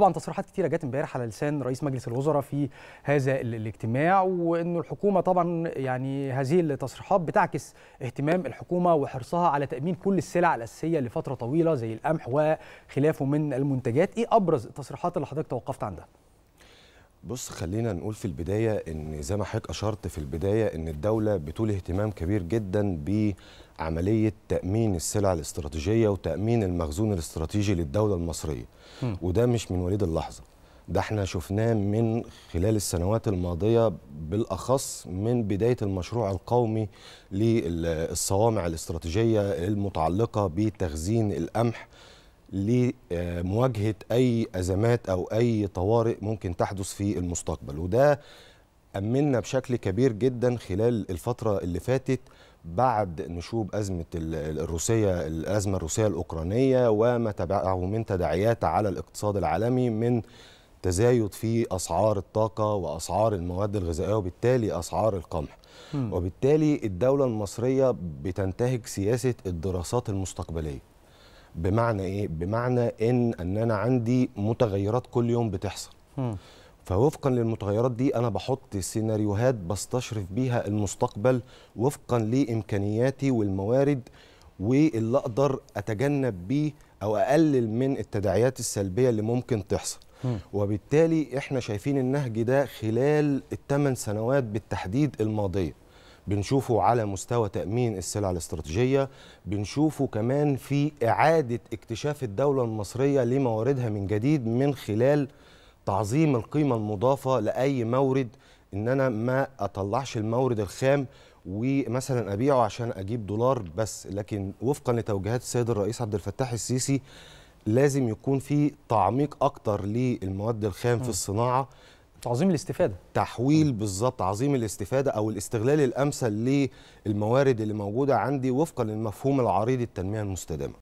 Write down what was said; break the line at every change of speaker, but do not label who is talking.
طبعا تصريحات كتيره جت امبارح على لسان رئيس مجلس الوزراء في هذا الاجتماع وانه الحكومه طبعا يعني هذه التصريحات بتعكس اهتمام الحكومه وحرصها على تامين كل السلع الاساسيه لفتره طويله زي القمح وخلافه من المنتجات ايه ابرز التصريحات اللي حضرتك توقفت عندها بص خلينا نقول في البداية إن زي ما حضرتك أشرت في البداية إن الدولة بتولي اهتمام كبير جدا بعملية تأمين السلع الاستراتيجية وتأمين المخزون الاستراتيجي للدولة المصرية م. وده مش من وليد اللحظة ده احنا شفناه من خلال السنوات الماضية بالأخص من بداية المشروع القومي للصوامع الاستراتيجية المتعلقة بتخزين القمح لمواجهه اي ازمات او اي طوارئ ممكن تحدث في المستقبل وده امنا بشكل كبير جدا خلال الفتره اللي فاتت بعد نشوب ازمه الروسيه الازمه الروسيه الاوكرانيه وما تبعه من تداعيات على الاقتصاد العالمي من تزايد في اسعار الطاقه واسعار المواد الغذائيه وبالتالي اسعار القمح وبالتالي الدوله المصريه بتنتهج سياسه الدراسات المستقبليه بمعنى ايه بمعنى ان ان انا عندي متغيرات كل يوم بتحصل فوفقا للمتغيرات دي انا بحط سيناريوهات بستشرف بيها المستقبل وفقا لامكانياتي والموارد واللي اقدر اتجنب بيه او اقلل من التداعيات السلبيه اللي ممكن تحصل وبالتالي احنا شايفين النهج ده خلال الثمان سنوات بالتحديد الماضيه بنشوفه على مستوى تأمين السلع الاستراتيجية بنشوفه كمان في إعادة اكتشاف الدولة المصرية لمواردها من جديد من خلال تعظيم القيمة المضافة لأي مورد إن أنا ما أطلعش المورد الخام ومثلا أبيعه عشان أجيب دولار بس لكن وفقا لتوجيهات السيد الرئيس عبد الفتاح السيسي لازم يكون في تعميق أكتر للمواد الخام م. في الصناعة عظيم الاستفاده تحويل بالظبط عظيم الاستفاده او الاستغلال الامثل للموارد اللي موجوده عندي وفقا للمفهوم العريض التنميه المستدامه